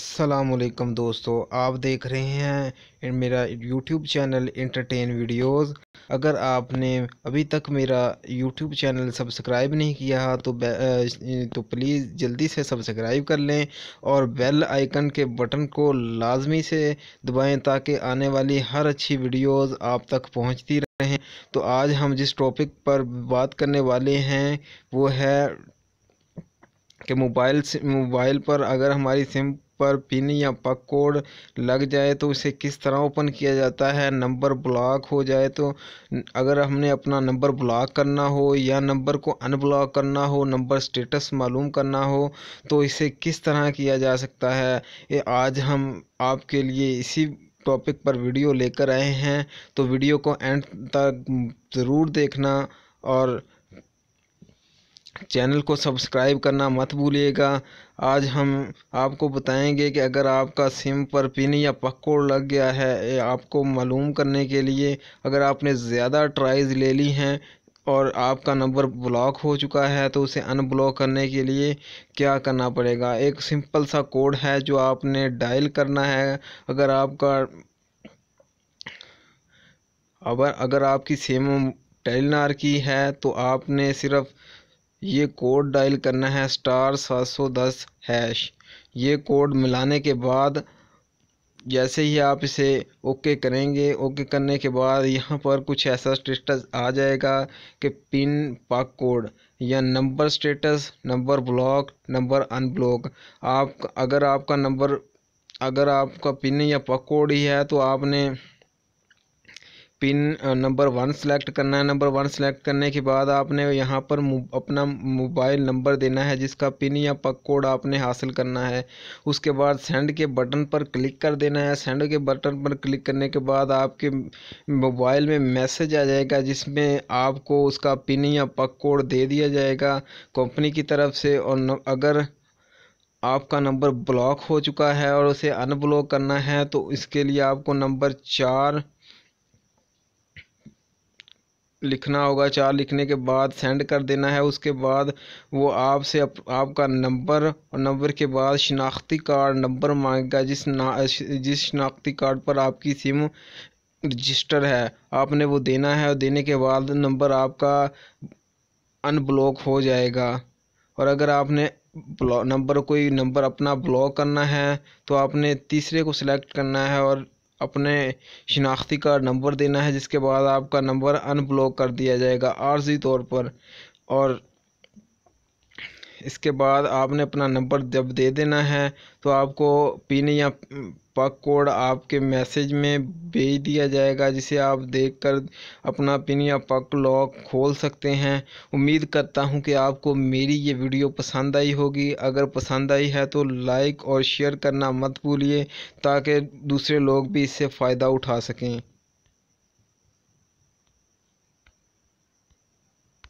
असलकम दोस्तों आप देख रहे हैं मेरा YouTube चैनल इंटरटेन वीडियोस अगर आपने अभी तक मेरा YouTube चैनल सब्सक्राइब नहीं किया तो तो प्लीज़ जल्दी से सब्सक्राइब कर लें और बेल आइकन के बटन को लाजमी से दबाएं ताकि आने वाली हर अच्छी वीडियोस आप तक पहुंचती रहें तो आज हम जिस टॉपिक पर बात करने वाले हैं वो है कि मोबाइल मोबाइल पर अगर हमारी सिम पर पिन या पक कोड लग जाए तो उसे किस तरह ओपन किया जाता है नंबर ब्लॉक हो जाए तो अगर हमने अपना नंबर ब्लॉक करना हो या नंबर को अनब्लॉक करना हो नंबर स्टेटस मालूम करना हो तो इसे किस तरह किया जा सकता है ये आज हम आपके लिए इसी टॉपिक पर वीडियो लेकर आए हैं तो वीडियो को एंड तक ज़रूर देखना और चैनल को सब्सक्राइब करना मत भूलिएगा आज हम आपको बताएंगे कि अगर आपका सिम पर पिन या पकोड़ लग गया है आपको मालूम करने के लिए अगर आपने ज़्यादा ट्राइज़ ले ली हैं और आपका नंबर ब्लॉक हो चुका है तो उसे अनब्लॉक करने के लिए क्या करना पड़ेगा एक सिंपल सा कोड है जो आपने डायल करना है अगर आपका अगर अगर आपकी सिम टेलनार की है तो आपने सिर्फ़ ये कोड डायल करना है स्टार सात सौ दस हैश ये कोड मिलाने के बाद जैसे ही आप इसे ओके करेंगे ओके करने के बाद यहाँ पर कुछ ऐसा स्टेटस आ जाएगा कि पिन पाक कोड या number status number block number unblock आप अगर आपका नंबर अगर आपका पिन या पाक कोड ही है तो आपने पिन नंबर वन सेलेक्ट करना है नंबर वन सेलेक्ट करने के बाद आपने यहाँ पर अपना मोबाइल नंबर देना है जिसका पिन या पक कोड आपने हासिल करना है उसके बाद सेंड के बटन पर क्लिक कर देना है सेंड के बटन पर क्लिक करने के बाद आपके मोबाइल में मैसेज आ जाएगा जिसमें आपको उसका पिन या पक कोड दे दिया जाएगा कंपनी की तरफ से और अगर आपका नंबर ब्लॉक हो चुका है और उसे अनब्लॉक करना है तो इसके लिए आपको नंबर चार लिखना होगा चार लिखने के बाद सेंड कर देना है उसके बाद वो आपसे अप, आपका नंबर और नंबर के बाद शनाख्ती कार्ड नंबर मांगेगा जिस ना जिस शनाख्ती कार्ड पर आपकी सिम रजिस्टर है आपने वो देना है और देने के बाद नंबर आपका अनब्लॉक हो जाएगा और अगर आपने नंबर कोई नंबर अपना ब्लॉक करना है तो आपने तीसरे को सिलेक्ट करना है और अपने शिनाख्ती कार्ड नंबर देना है जिसके बाद आपका नंबर अनब्लॉक कर दिया जाएगा आर्जी तौर पर और इसके बाद आपने अपना नंबर जब दे देना है तो आपको पिन या पक कोड आपके मैसेज में भेज दिया जाएगा जिसे आप देखकर अपना पिन या पक लॉक खोल सकते हैं उम्मीद करता हूं कि आपको मेरी ये वीडियो पसंद आई होगी अगर पसंद आई है तो लाइक और शेयर करना मत भूलिए ताकि दूसरे लोग भी इससे फ़ायदा उठा सकें